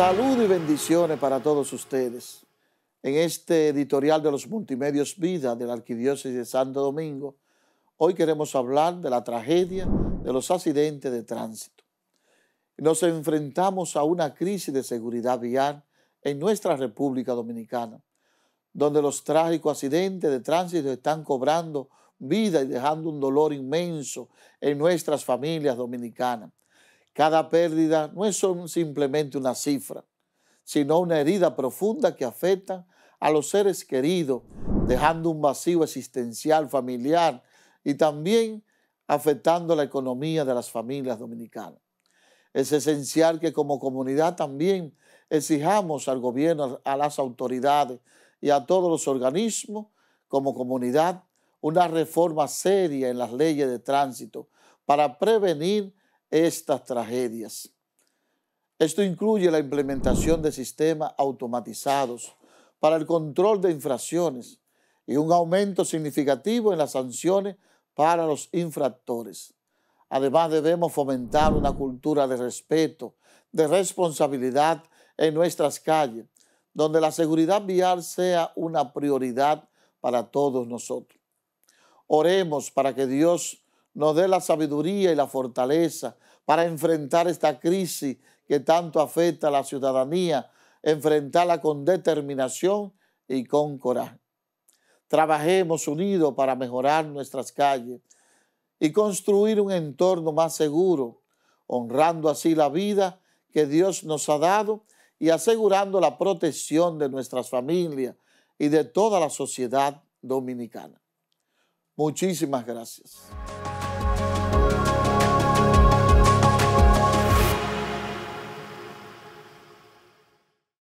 Salud y bendiciones para todos ustedes. En este editorial de los multimedios Vida de la Arquidiócesis de Santo Domingo, hoy queremos hablar de la tragedia de los accidentes de tránsito. Nos enfrentamos a una crisis de seguridad vial en nuestra República Dominicana, donde los trágicos accidentes de tránsito están cobrando vida y dejando un dolor inmenso en nuestras familias dominicanas. Cada pérdida no es simplemente una cifra, sino una herida profunda que afecta a los seres queridos, dejando un vacío existencial, familiar y también afectando la economía de las familias dominicanas. Es esencial que como comunidad también exijamos al gobierno, a las autoridades y a todos los organismos como comunidad una reforma seria en las leyes de tránsito para prevenir estas tragedias. Esto incluye la implementación de sistemas automatizados para el control de infracciones y un aumento significativo en las sanciones para los infractores. Además, debemos fomentar una cultura de respeto, de responsabilidad en nuestras calles, donde la seguridad vial sea una prioridad para todos nosotros. Oremos para que Dios nos dé la sabiduría y la fortaleza para enfrentar esta crisis que tanto afecta a la ciudadanía, enfrentarla con determinación y con coraje. Trabajemos unidos para mejorar nuestras calles y construir un entorno más seguro, honrando así la vida que Dios nos ha dado y asegurando la protección de nuestras familias y de toda la sociedad dominicana. Muchísimas gracias.